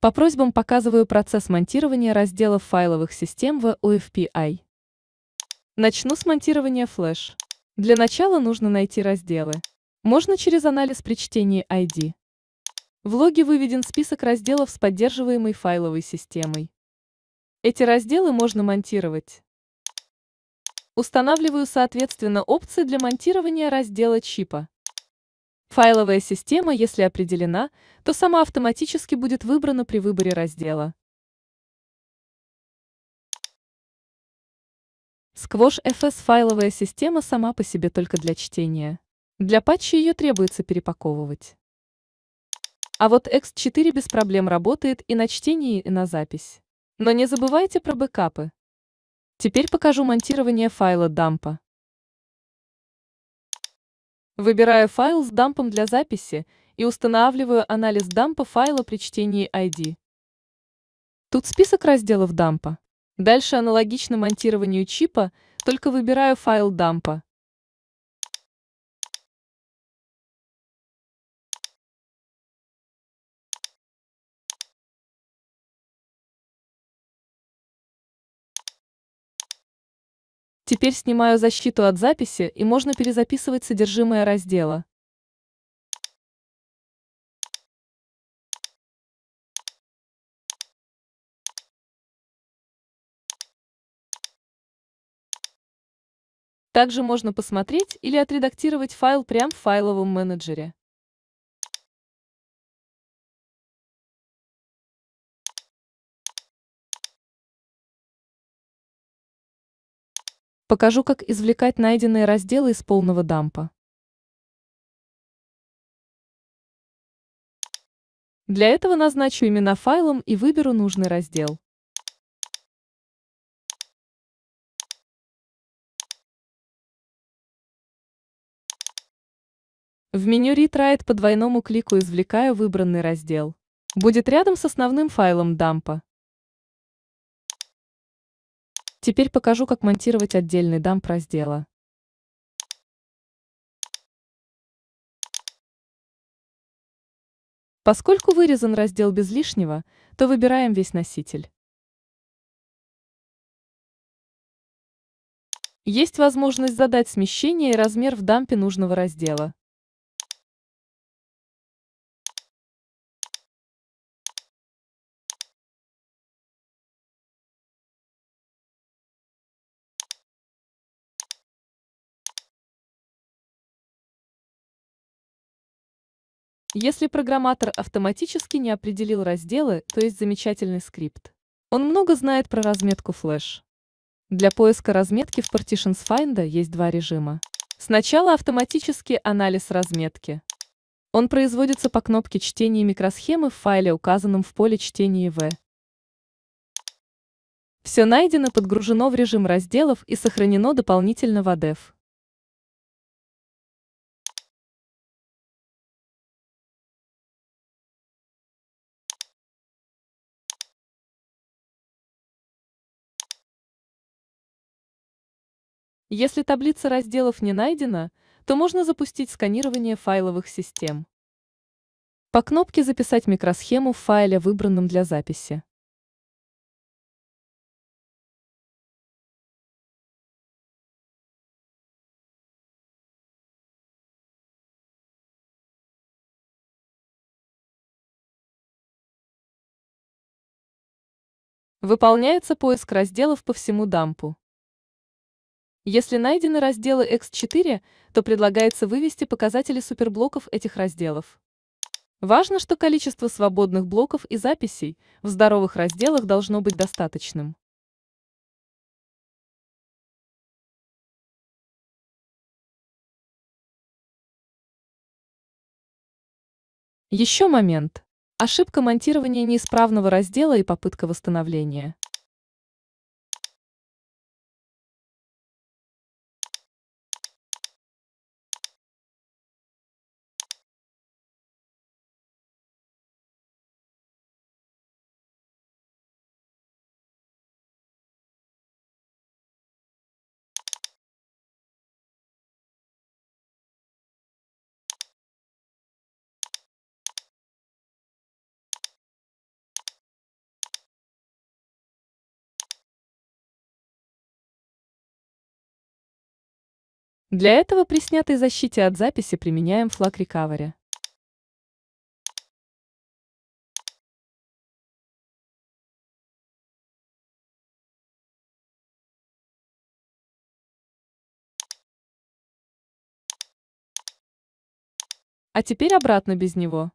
По просьбам показываю процесс монтирования разделов файловых систем в UFPI. Начну с монтирования флеш. Для начала нужно найти разделы. Можно через анализ при чтении ID. В логе выведен список разделов с поддерживаемой файловой системой. Эти разделы можно монтировать. Устанавливаю соответственно опции для монтирования раздела чипа. Файловая система, если определена, то сама автоматически будет выбрана при выборе раздела. Squash FS файловая система сама по себе только для чтения. Для патча ее требуется перепаковывать. А вот X4 без проблем работает и на чтение, и на запись. Но не забывайте про бэкапы. Теперь покажу монтирование файла дампа. Выбираю файл с дампом для записи и устанавливаю анализ дампа файла при чтении ID. Тут список разделов дампа. Дальше аналогично монтированию чипа, только выбираю файл дампа. Теперь снимаю защиту от записи и можно перезаписывать содержимое раздела. Также можно посмотреть или отредактировать файл прямо в файловом менеджере. Покажу, как извлекать найденные разделы из полного дампа. Для этого назначу имена файлом и выберу нужный раздел. В меню Read Retried по двойному клику извлекаю выбранный раздел. Будет рядом с основным файлом дампа. Теперь покажу, как монтировать отдельный дамп раздела. Поскольку вырезан раздел без лишнего, то выбираем весь носитель. Есть возможность задать смещение и размер в дампе нужного раздела. Если программатор автоматически не определил разделы, то есть замечательный скрипт. Он много знает про разметку флеш. Для поиска разметки в Partitions Finder есть два режима. Сначала автоматический анализ разметки. Он производится по кнопке чтения микросхемы в файле, указанном в поле чтения В. Все найдено подгружено в режим разделов и сохранено дополнительно в ADEF. Если таблица разделов не найдена, то можно запустить сканирование файловых систем. По кнопке «Записать микросхему» в файле, выбранном для записи. Выполняется поиск разделов по всему дампу. Если найдены разделы X4, то предлагается вывести показатели суперблоков этих разделов. Важно, что количество свободных блоков и записей в здоровых разделах должно быть достаточным. Еще момент. Ошибка монтирования неисправного раздела и попытка восстановления. Для этого при снятой защите от записи применяем флаг Recovery. А теперь обратно без него.